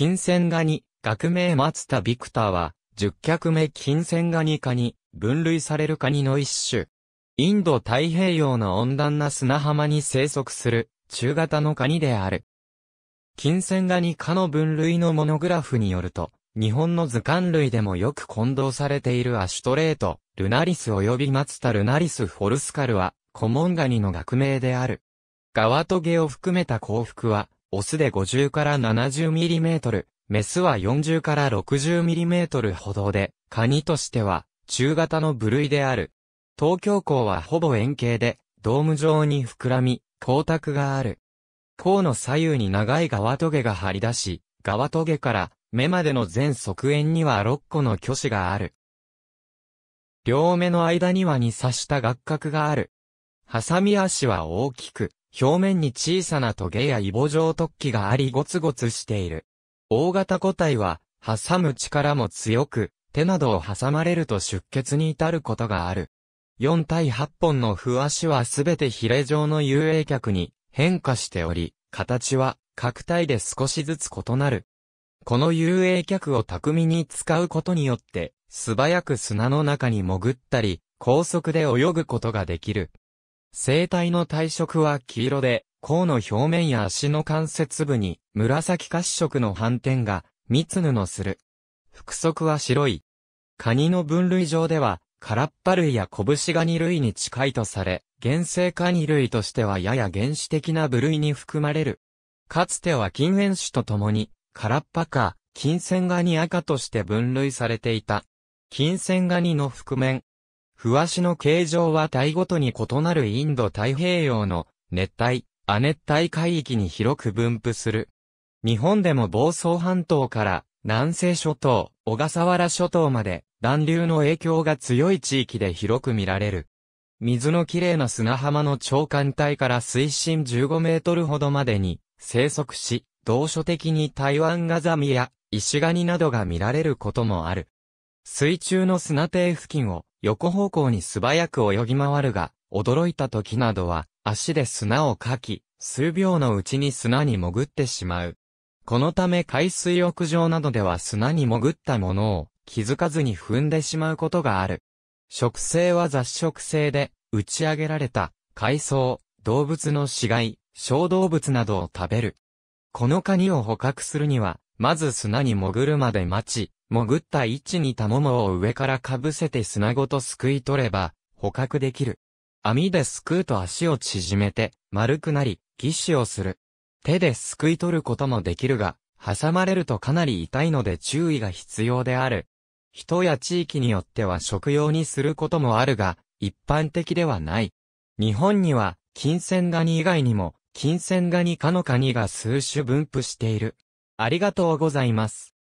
金銭ガニ、学名松田ビクターは、十脚目金銭ガニ科に分類されるカニの一種。インド太平洋の温暖な砂浜に生息する中型のカニである。金銭ガニ科の分類のモノグラフによると、日本の図鑑類でもよく混同されているアシュトレート、ルナリス及び松田ルナリスフォルスカルは、コモンガニの学名である。ガワトゲを含めた幸福は、オスで50から 70mm、メスは40から 60mm ほどで、カニとしては中型の部類である。東京港はほぼ円形で、ドーム状に膨らみ、光沢がある。甲の左右に長い側トゲが張り出し、側トゲから目までの全側縁には6個の巨子がある。両目の間には2刺した顎角がある。ハサミ足は大きく、表面に小さなトゲやイボ状突起がありゴツゴツしている。大型個体は、挟む力も強く、手などを挟まれると出血に至ることがある。4対8本のわしはすべてヒレ状の遊泳脚に変化しており、形は各体で少しずつ異なる。この遊泳脚を巧みに使うことによって、素早く砂の中に潜ったり、高速で泳ぐことができる。生体の体色は黄色で、甲の表面や足の関節部に紫褐色の斑点が密布する。腹側は白い。カニの分類上では、空っパ類や拳ガニ類に近いとされ、原生カニ類としてはやや原始的な部類に含まれる。かつては金縁種とともに、空っパか、金線ガニ赤として分類されていた。金線ガニの覆面、ふわしの形状は体ごとに異なるインド太平洋の熱帯、亜熱帯海域に広く分布する。日本でも房総半島から南西諸島、小笠原諸島まで暖流の影響が強い地域で広く見られる。水のきれいな砂浜の長官帯から水深15メートルほどまでに生息し、同所的に台湾ガザミや石ガニなどが見られることもある。水中の砂底付近を横方向に素早く泳ぎ回るが、驚いた時などは、足で砂をかき、数秒のうちに砂に潜ってしまう。このため海水浴場などでは砂に潜ったものを気づかずに踏んでしまうことがある。食生は雑食性で打ち上げられた海藻、動物の死骸、小動物などを食べる。このカニを捕獲するには、まず砂に潜るまで待ち、潜った位置にタモモを上からかぶせて砂ごとすくい取れば、捕獲できる。網ですくうと足を縮めて、丸くなり、義肢をする。手ですくい取ることもできるが、挟まれるとかなり痛いので注意が必要である。人や地域によっては食用にすることもあるが、一般的ではない。日本には、金銭ガニ以外にも、金銭ガニ科のカニが数種分布している。ありがとうございます。